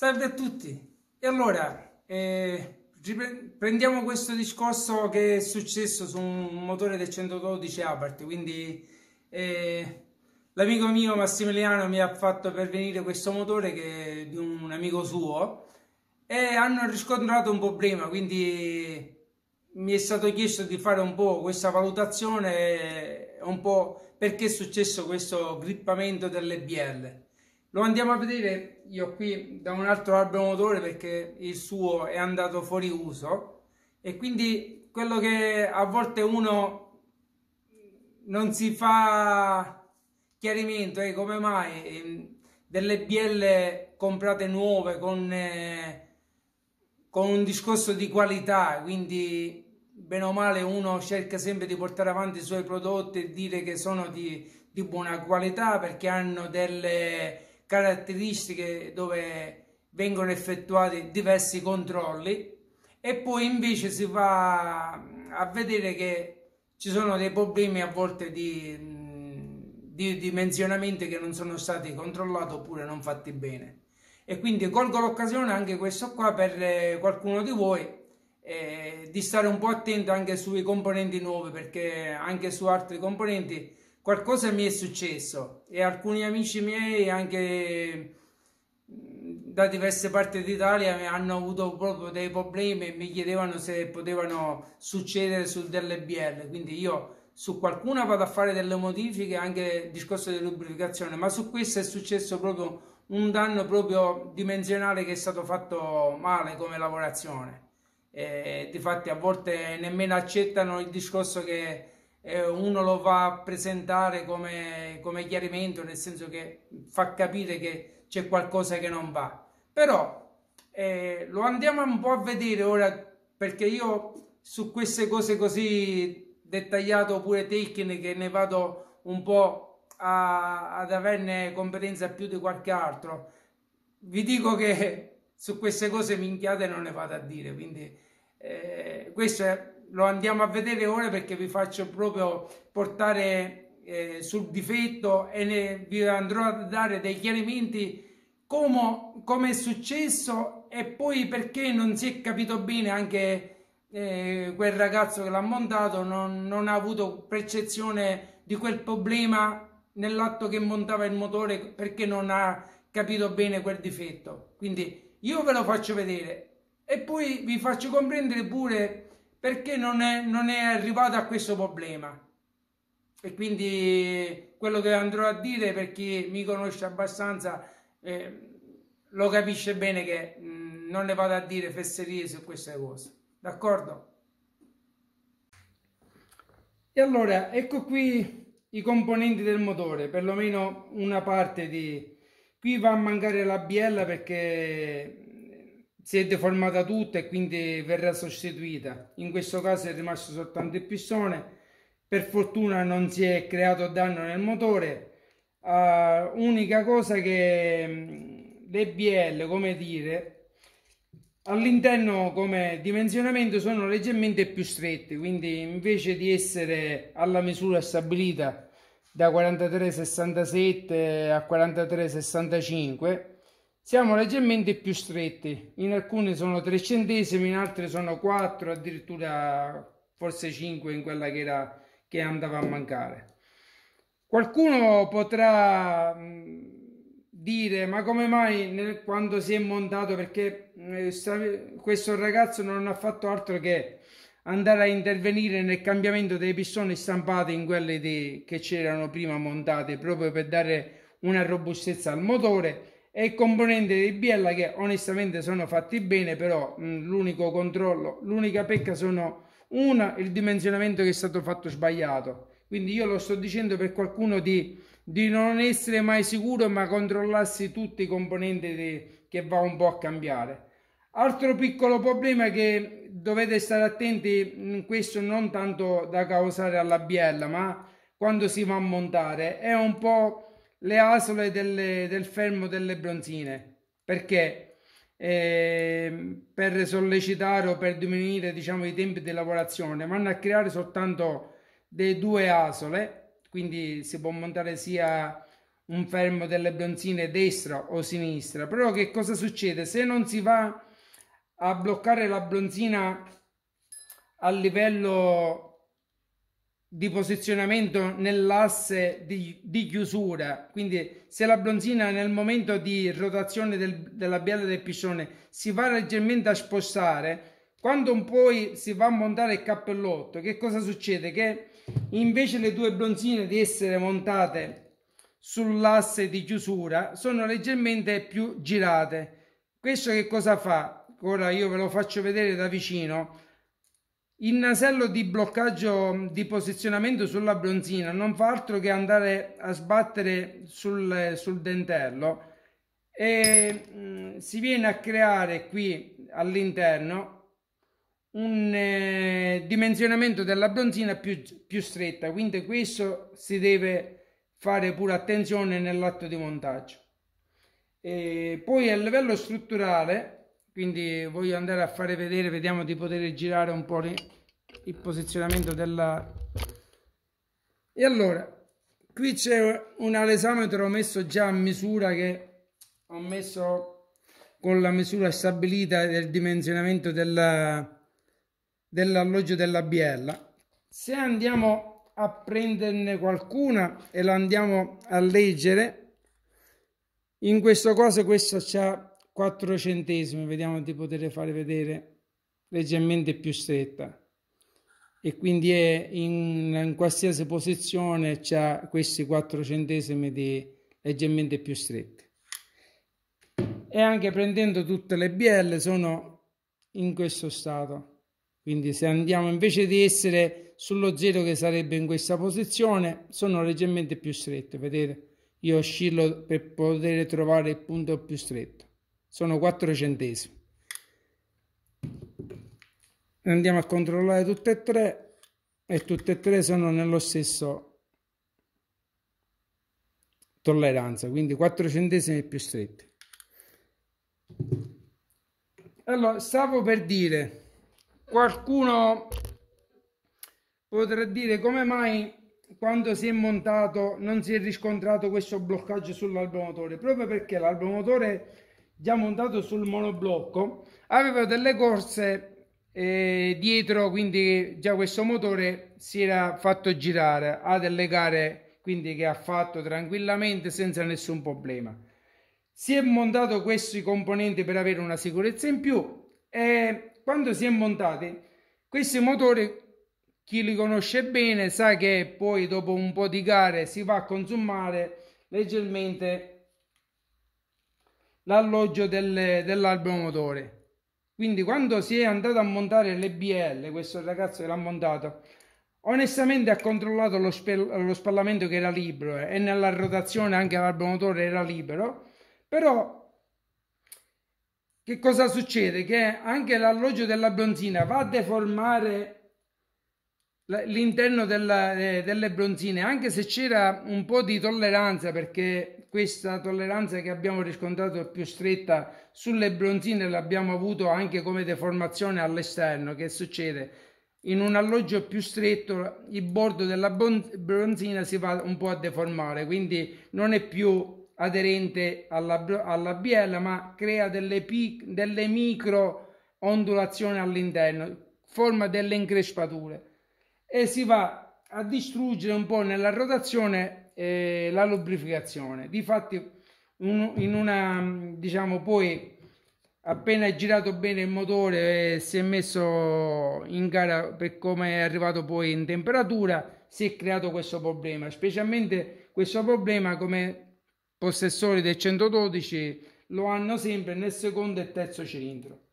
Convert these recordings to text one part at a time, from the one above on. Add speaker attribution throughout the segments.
Speaker 1: Salve a tutti. E allora, eh, prendiamo questo discorso che è successo su un motore del 112 Abarth, quindi eh, l'amico mio Massimiliano mi ha fatto pervenire questo motore che è di un amico suo e hanno riscontrato un problema, quindi mi è stato chiesto di fare un po' questa valutazione un po' perché è successo questo grippamento delle dell'EBL. Lo andiamo a vedere io qui da un altro albero motore perché il suo è andato fuori uso e quindi quello che a volte uno non si fa chiarimento è eh, come mai ehm, delle bielle comprate nuove con, eh, con un discorso di qualità quindi bene o male uno cerca sempre di portare avanti i suoi prodotti e dire che sono di, di buona qualità perché hanno delle caratteristiche dove vengono effettuati diversi controlli e poi invece si va mm, a vedere che ci sono dei problemi a volte di, mm, di dimensionamenti che non sono stati controllati oppure non fatti bene e quindi colgo l'occasione anche questo qua per eh, qualcuno di voi eh, di stare un po' attento anche sui componenti nuovi perché anche su altri componenti qualcosa mi è successo e alcuni amici miei anche da diverse parti d'Italia hanno avuto proprio dei problemi e mi chiedevano se potevano succedere sul DLBL quindi io su qualcuna vado a fare delle modifiche anche il discorso di lubrificazione ma su questo è successo proprio un danno proprio dimensionale che è stato fatto male come lavorazione e difatti a volte nemmeno accettano il discorso che eh, uno lo va a presentare come, come chiarimento, nel senso che fa capire che c'è qualcosa che non va. Però eh, lo andiamo un po' a vedere ora perché io su queste cose così dettagliate oppure tecniche ne vado un po' a, ad averne competenza più di qualche altro. Vi dico che su queste cose minchiate non ne vado a dire, quindi eh, questo è lo andiamo a vedere ora perché vi faccio proprio portare eh, sul difetto e ne, vi andrò a dare dei chiarimenti come, come, è successo e poi perché non si è capito bene anche eh, quel ragazzo che l'ha montato non, non ha avuto percezione di quel problema nell'atto che montava il motore perché non ha capito bene quel difetto. Quindi io ve lo faccio vedere e poi vi faccio comprendere pure perché non è, non è arrivato a questo problema. E quindi quello che andrò a dire per chi mi conosce abbastanza eh, lo capisce bene che mh, mm, non le vado a dire fesserie su queste cose. D'accordo? E allora, ecco qui i componenti del motore, perlomeno una parte di... Qui va a mancare la biella perché si è deformata tutta e quindi verrà sostituita. In questo caso è rimasto soltanto il pistone. Per fortuna non si è creato danno nel motore. Uh, unica cosa che mm, le l'EBL, come dire, all'interno come dimensionamento sono leggermente più strette, quindi invece di essere alla misura stabilita da 43,67 a 43,65 siamo leggermente più stretti in alcune sono 3 centesimi, in altre sono 4, addirittura forse 5 in quella che, era, che andava a mancare. Qualcuno potrà mm, dire ma come mai nel, quando si è montato perché eh, questo ragazzo non ha fatto altro che andare a intervenire nel cambiamento dei pistoni stampati in quelle de, che c'erano prima montate proprio per dare una robustezza al motore e il componente di Biella che onestamente sono fatti bene, però mm, l'unico controllo, l'unica pecca sono una, il dimensionamento che è stato fatto sbagliato. Quindi io lo sto dicendo per qualcuno di, di non essere mai sicuro, ma controllarsi tutti i componenti di, che va un po' a cambiare. Altro piccolo problema che dovete stare attenti, mm, questo non tanto da causare alla biella, ma quando si va a montare, è un po' le asole delle, del fermo delle bronzine perché eh, per sollecitare o per diminuire diciamo i tempi di lavorazione vanno a creare soltanto dei due asole quindi si può montare sia un fermo delle bronzine destra o sinistra però che cosa succede se non si va a bloccare la bronzina a livello di posizionamento nell'asse di, di, chiusura quindi se la bronzina nel momento di rotazione del, della biella del piscione si va leggermente a spostare quando poi si va a montare il cappellotto che cosa succede che invece le due bronzine di essere montate sull'asse di chiusura sono leggermente più girate questo che cosa fa ora io ve lo faccio vedere da vicino il nasello di bloccaggio di posizionamento sulla bronzina non fa altro che andare a sbattere sul, sul dentello e mh, si viene a creare qui all'interno un eh, dimensionamento della bronzina più, più stretta quindi questo si deve fare pure attenzione nell'atto di montaggio e poi a livello strutturale quindi voglio andare a fare vedere vediamo di poter girare un po' il posizionamento della e allora qui c'è un alesametro messo già a misura che ho messo con la misura stabilita del dimensionamento della, dell'alloggio della biella se andiamo a prenderne qualcuna e la andiamo a leggere in questo caso questo c'ha 400esimi, vediamo di poter fare vedere leggermente più stretta e quindi è in, in qualsiasi posizione c'ha questi 4 centesimi di leggermente più stretti e anche prendendo tutte le BL sono in questo stato quindi se andiamo invece di essere sullo zero che sarebbe in questa posizione sono leggermente più strette vedete io oscillo per poter trovare il punto più stretto sono 4 centesimi andiamo a controllare tutte e tre e tutte e tre sono nello stesso tolleranza quindi 4 centesimi più stretti allora stavo per dire qualcuno potrà dire come mai quando si è montato non si è riscontrato questo bloccaggio sull'albero motore proprio perché l'albero motore già montato sul monoblocco aveva delle corse eh, dietro quindi già questo motore si era fatto girare a delle gare quindi che ha fatto tranquillamente senza nessun problema si è montato questi componenti per avere una sicurezza in più e quando si è montati questi motori chi li conosce bene sa che poi dopo un po' di gare si va a consumare leggermente l'alloggio del, dell'albero motore. Quindi quando si è andato a montare l'EBL, questo ragazzo l'ha montato, onestamente ha controllato lo, lo spallamento che era libero eh, e nella rotazione anche l'albero motore era libero, però che cosa succede? Che anche l'alloggio della bronzina va a deformare l'interno della, eh, delle bronzine, anche se c'era un po' di tolleranza, perché questa tolleranza che abbiamo riscontrato più stretta sulle bronzine l'abbiamo avuto anche come deformazione all'esterno. Che succede? In un alloggio più stretto il bordo della bronzina si va un po' a deformare, quindi non è più aderente alla, alla biella, ma crea delle, delle micro ondulazioni all'interno, forma delle increspature e si va a distruggere un po' nella rotazione eh, la lubrificazione. Difatti un, in una diciamo poi appena è girato bene il motore e si è messo in gara per come è arrivato poi in temperatura si è creato questo problema specialmente questo problema come possessori del 112 lo hanno sempre nel secondo e terzo cilindro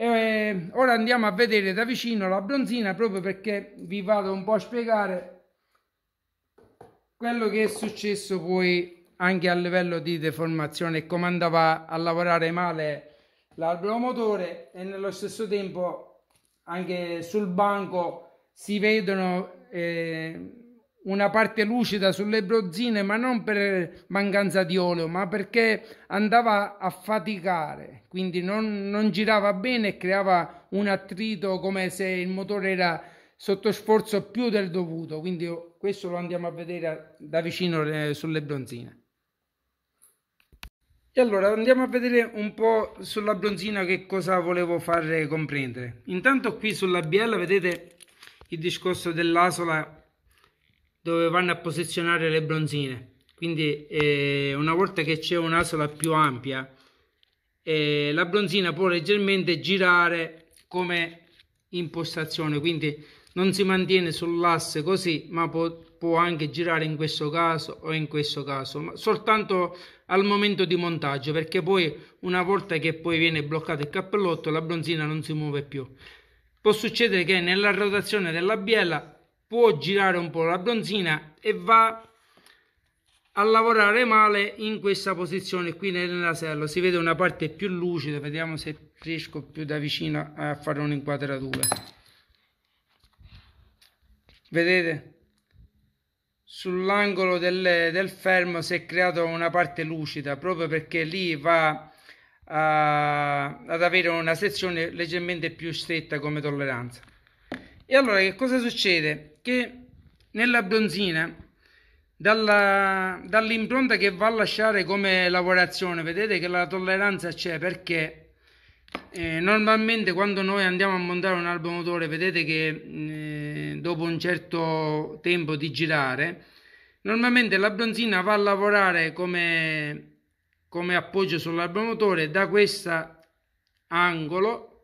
Speaker 1: e eh, ora andiamo a vedere da vicino la bronzina proprio perché vi vado un po' a spiegare quello che è successo poi anche a livello di deformazione e come andava a lavorare male l'albero motore e nello stesso tempo anche sul banco si vedono eh, una parte lucida sulle bronzine, ma non per mancanza di olio, ma perché andava a faticare, quindi non, non girava bene e creava un attrito come se il motore era sotto sforzo più del dovuto. Quindi questo lo andiamo a vedere da vicino eh, sulle bronzine. E allora andiamo a vedere un po' sulla bronzina che cosa volevo far comprendere. Intanto qui sulla biella vedete il discorso dell'asola dove vanno a posizionare le bronzine quindi eh, una volta che c'è un'asola più ampia eh, la bronzina può leggermente girare come impostazione quindi non si mantiene sull'asse così ma può, può, anche girare in questo caso o in questo caso ma soltanto al momento di montaggio perché poi una volta che poi viene bloccato il cappellotto la bronzina non si muove più può succedere che nella rotazione della biella può girare un po' la bronzina e va a lavorare male in questa posizione qui nel nasello si vede una parte più lucida vediamo se riesco più da vicino a fare un'inquadratura vedete sull'angolo del, del fermo si è creata una parte lucida proprio perché lì va a, ad avere una sezione leggermente più stretta come tolleranza e allora che cosa succede che nella bronzina, dall'impronta che va a lasciare come lavorazione, vedete che la tolleranza c'è perché eh, normalmente quando noi andiamo a montare un albero vedete che eh, dopo un certo tempo di girare, normalmente la bronzina va a lavorare come, come appoggio sull'albero da questo angolo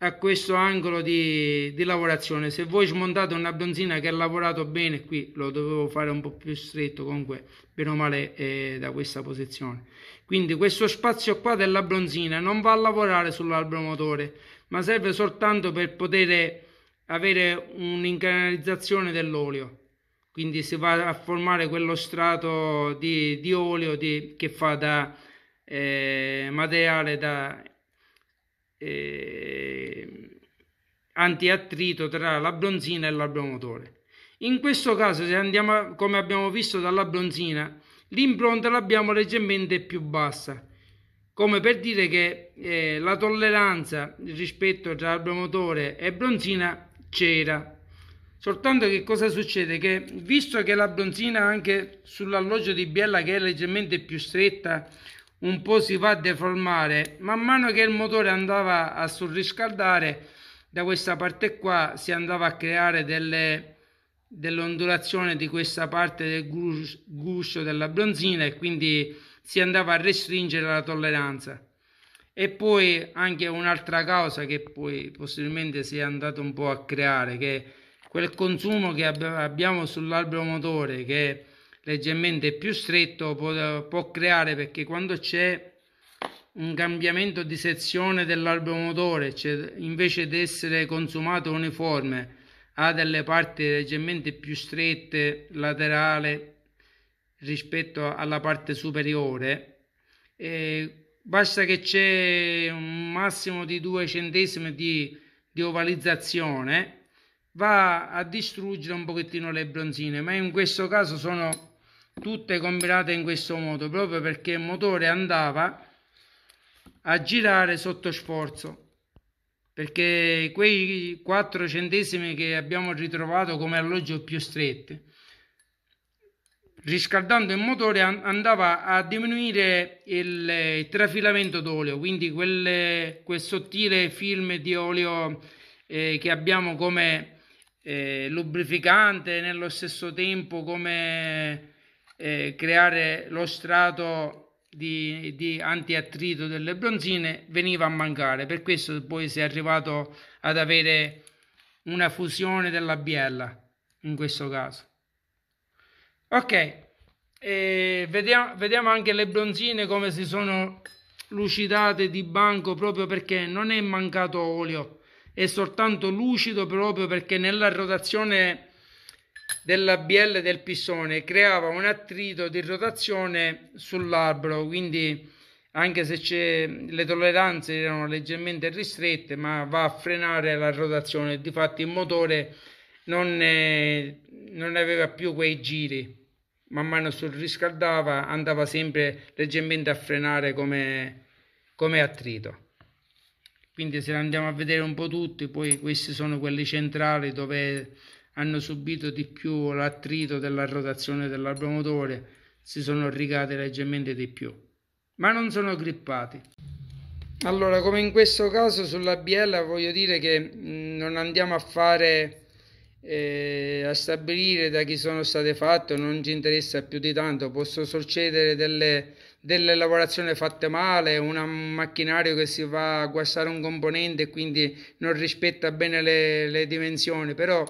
Speaker 1: a questo angolo di, di, lavorazione se voi smontate una bronzina che ha lavorato bene qui lo dovevo fare un po' più stretto comunque bene o male eh, da questa posizione quindi questo spazio qua della bronzina non va a lavorare sull'albero motore ma serve soltanto per poter avere un'incanalizzazione dell'olio quindi si va a formare quello strato di, di olio di, che fa da eh, materiale da eh, antiattrito tra la bronzina e l'abromotore. In questo caso, se andiamo a, come abbiamo visto dalla bronzina, l'impronta l'abbiamo leggermente più bassa, come per dire che eh, la tolleranza rispetto tra abromotore e bronzina c'era. Soltanto che cosa succede? Che visto che la bronzina anche sull'alloggio di biella che è leggermente più stretta un po' si va a deformare, man mano che il motore andava a surriscaldare da questa parte qua si andava a creare delle, dell'ondulazione di questa parte del guscio della bronzina e quindi si andava a restringere la tolleranza. E poi anche un'altra causa che poi possibilmente si è andato un po' a creare, che quel consumo che abbiamo sull'albero motore, che è leggermente più stretto, può, può creare perché quando c'è un cambiamento di sezione dell'albero motore, cioè invece di essere consumato uniforme, ha delle parti leggermente più strette laterale rispetto alla parte superiore. E basta che c'è un massimo di due centesimi di, di ovalizzazione, va a distruggere un pochettino le bronzine, ma in questo caso sono tutte combinate in questo modo, proprio perché il motore andava a girare sotto sforzo perché quei 4 centesimi che abbiamo ritrovato come alloggio più stretti riscaldando il motore andava a diminuire il trafilamento d'olio quindi quel, quel sottile film di olio eh, che abbiamo come eh, lubrificante nello stesso tempo come eh, creare lo strato di, di antiattrito delle bronzine veniva a mancare, per questo poi si è arrivato ad avere una fusione della biella in questo caso. Ok, e vediamo, vediamo anche le bronzine come si sono lucidate di banco proprio perché non è mancato olio, è soltanto lucido proprio perché nella rotazione della BL del pistone creava un attrito di rotazione sull'albero, quindi anche se le tolleranze erano leggermente ristrette, ma va a frenare la rotazione. Difatti il motore non, eh, non aveva più quei giri. Man mano si riscaldava, andava sempre leggermente a frenare come, come attrito quindi se andiamo a vedere un po' tutti poi questi sono quelli centrali dove hanno subito di più l'attrito della rotazione dell'albero motore, si sono rigate leggermente di più, ma non sono grippati. Allora, come in questo caso sulla BL, voglio dire che non andiamo a fare eh, a stabilire da chi sono state fatte, non ci interessa più di tanto, possono succedere delle, delle lavorazioni fatte male, un macchinario che si va a guastare un componente e quindi non rispetta bene le, le dimensioni, però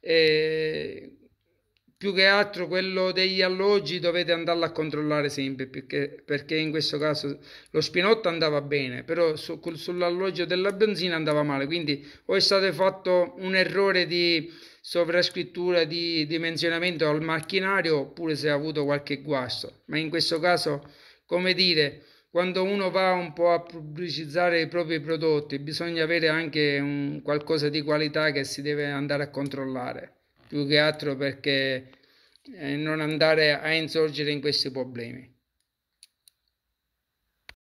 Speaker 1: eh, più che altro quello degli alloggi dovete andarlo a controllare sempre perché, perché in questo caso lo spinotto andava bene però su, sull'alloggio della benzina andava male quindi o è stato fatto un errore di sovrascrittura di dimensionamento al macchinario oppure si è avuto qualche guasto ma in questo caso come dire quando uno va un po' a pubblicizzare i propri prodotti bisogna avere anche un, qualcosa di qualità che si deve andare a controllare, più che altro perché eh, non andare a insorgere in questi problemi.